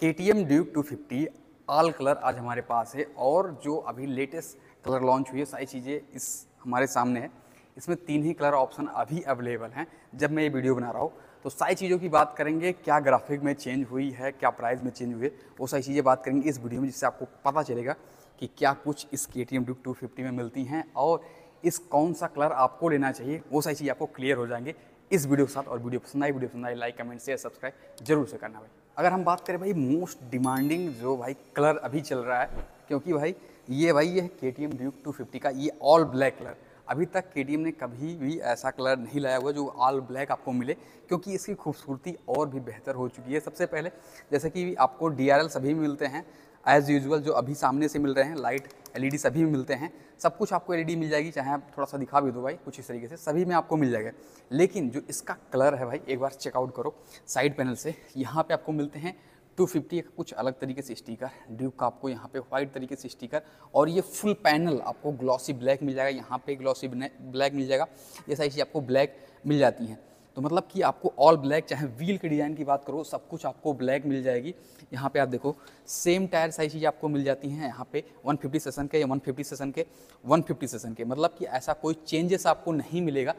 के T M Duke two fifty all colour आज हमारे पास है और जो अभी लेटेस्ट कलर लॉन्च हुई है सारी चीज़ें इस हमारे सामने है इसमें तीन ही कलर ऑप्शन अभी अवेलेबल हैं जब मैं ये वीडियो बना रहा हूँ तो सारी चीज़ों की बात करेंगे क्या ग्राफिक में चेंज हुई है क्या प्राइस में चेंज हुई है वो सारी चीज़ें बात करेंगे इस वीडियो में जिससे आपको पता चलेगा कि क्या कुछ इस K T M Duke two fifty में मिलती हैं और इस कौन सा कलर आपको लेना चाहिए वो सारी चीज़ आपको क्लियर हो जाएंगे इस वीडियो के साथ और वीडियो पसंद आई वीडियो पसंद आई लाइक कमेंट शेयर सब्सक्राइब जरूर से करना भाई अगर हम बात करें भाई मोस्ट डिमांडिंग जो भाई कलर अभी चल रहा है क्योंकि भाई ये भाई ये K T M Duke two fifty का ये ऑल ब्लैक कलर अभी तक के ने कभी भी ऐसा कलर नहीं लाया हुआ जो ऑल ब्लैक आपको मिले क्योंकि इसकी खूबसूरती और भी बेहतर हो चुकी है सबसे पहले जैसे कि आपको डी आर सभी मिलते हैं एज़ यूजल जो अभी सामने से मिल रहे हैं लाइट एल सभी में मिलते हैं सब कुछ आपको एल मिल जाएगी चाहे आप थोड़ा सा दिखा भी दो भाई कुछ इस तरीके से सभी में आपको मिल जाएगा लेकिन जो इसका कलर है भाई एक बार चेकआउट करो साइड पैनल से यहाँ पर आपको मिलते हैं 250 फिफ्टी कुछ अलग तरीके से स्टिकर ड्यूब का आपको यहाँ पे वाइट तरीके से स्टिकर और ये फुल पैनल आपको ग्लॉसी ब्लैक मिल जाएगा यहाँ पे ग्लॉसी ब्लैक मिल जाएगा ये सारी चीज़ आपको ब्लैक मिल जाती हैं तो मतलब कि आपको ऑल ब्लैक चाहे व्हील के डिज़ाइन की बात करो सब कुछ आपको ब्लैक मिल जाएगी यहाँ पे आप देखो सेम टायर सारी चीज़ें आपको मिल जाती हैं यहाँ पे 150 सेशन के या 150 सेशन के 150 सेशन के मतलब कि ऐसा कोई चेंजेस आपको नहीं मिलेगा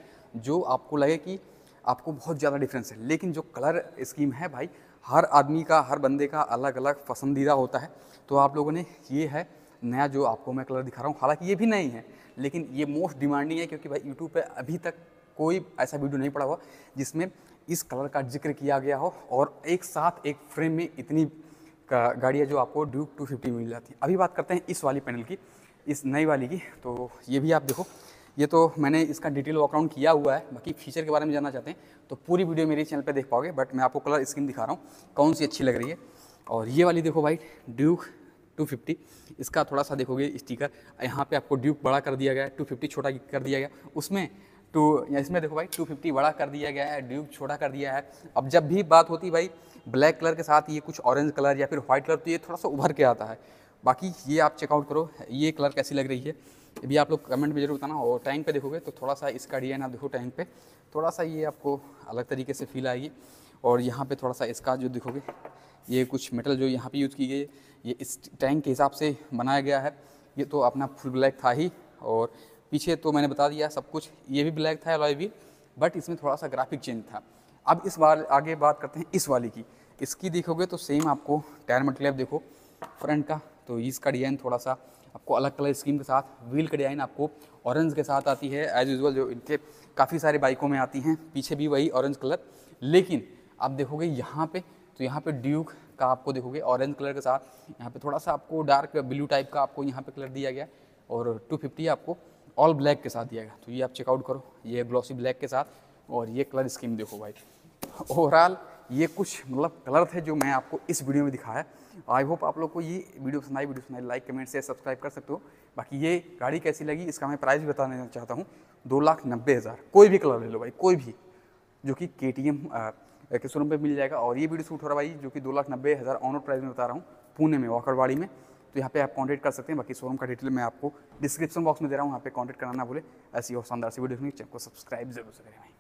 जो आपको लगे कि आपको बहुत ज़्यादा डिफरेंस है लेकिन जो कलर स्कीम है भाई हर आदमी का हर बंदे का अलग अलग पसंदीदा होता है तो आप लोगों ने ये है नया जो आपको मैं कलर दिखा रहा हूँ हालांकि ये भी नहीं है लेकिन ये मोस्ट डिमांडिंग है क्योंकि भाई यूट्यूब पे अभी तक कोई ऐसा वीडियो नहीं पड़ा हुआ जिसमें इस कलर का जिक्र किया गया हो और एक साथ एक फ्रेम में इतनी गाड़ियाँ जो आपको ड्यूक टू फिफ्टी मिल जाती है अभी बात करते हैं इस वाली पैनल की इस नई वाली की तो ये भी आप देखो ये तो मैंने इसका डिटेल वॉकराउंड किया हुआ है बाकी फीचर के बारे में जानना चाहते हैं तो पूरी वीडियो मेरे चैनल पर देख पाओगे बट मैं आपको कलर स्क्रीन दिखा रहा हूँ कौन सी अच्छी लग रही है और ये वाली देखो भाई ड्यूक 250 इसका थोड़ा सा देखोगे स्टिकर यहाँ पे आपको ड्यूक बड़ा कर दिया गया 250 छोटा कर दिया गया उसमें टू इसमें देखो भाई टू फिफ्टी बड़ा कर दिया गया है ड्यूब छोटा कर दिया है अब जब भी बात होती भाई ब्लैक कलर के साथ ये कुछ ऑरेंज कलर या फिर व्हाइट कलर तो ये थोड़ा सा उभर के आता है बाकी ये आप चेकआउट करो ये कलर कैसी लग रही है भी आप लोग कमेंट में जरूर बताना और टैंक पे देखोगे तो थोड़ा सा इसका डिजाइन आप देखो टैंक पे थोड़ा सा ये आपको अलग तरीके से फील आएगी और यहाँ पे थोड़ा सा इसका जो दिखोगे ये कुछ मेटल जो यहाँ पे यूज़ की गई है ये इस टैंक के हिसाब से बनाया गया है ये तो अपना फुल ब्लैक था ही और पीछे तो मैंने बता दिया सब कुछ ये भी ब्लैक था एलॉय व्हील बट इसमें थोड़ा सा ग्राफिक चेंज था अब इस बार आगे बात करते हैं इस वाली की इसकी देखोगे तो सेम आपको टायर मटेरियल देखो फ्रंट का तो इसका डिज़ाइन थोड़ा सा आपको अलग कलर स्कीम के साथ व्हील का डिज़ाइन आपको ऑरेंज के साथ आती है एज यूजल जो इनके काफ़ी सारे बाइकों में आती हैं पीछे भी वही ऑरेंज कलर लेकिन आप देखोगे यहाँ पे तो यहाँ पे ड्यूक का आपको देखोगे ऑरेंज कलर के साथ यहाँ पे थोड़ा सा आपको डार्क ब्लू टाइप का आपको यहाँ पे कलर दिया गया और 250 आपको ऑल ब्लैक के साथ गया तो ये आप चेकआउट करो ये ग्लॉसी ब्लैक के साथ और ये कलर स्कीम देखो भाई ओवरऑल ये कुछ मतलब कलर थे जो मैं आपको इस वीडियो में दिखाया आई होप आप लोग को ये वीडियो पसंद आई वीडियो पसंद लाइक कमेंट से सब्सक्राइब कर सकते हो बाकी ये गाड़ी कैसी लगी इसका मैं प्राइस भी बताने चाहता हूँ दो लाख नब्बे हज़ार कोई भी कलर ले लो भाई कोई भी जो कि के टी एम के शोरूम पर मिल जाएगा और ये वीडियो शूट हो रहा भाई जो कि दो लाख नब्बे हज़ार ऑनर प्राइस में बता रहा हूँ पुणे में वाकरवाड़ी में तो यहाँ पे आप कॉन्टेक्ट कर सकते हैं बाकी शोरूम का डिटेल मैं आपको डिस्क्रिप्शन बॉक्स में दे रहा हूँ यहाँ पे कॉन्टैक्ट कराना बोले ऐसी और शानदार सी वीडियो को सब्सक्राइब जरूर करें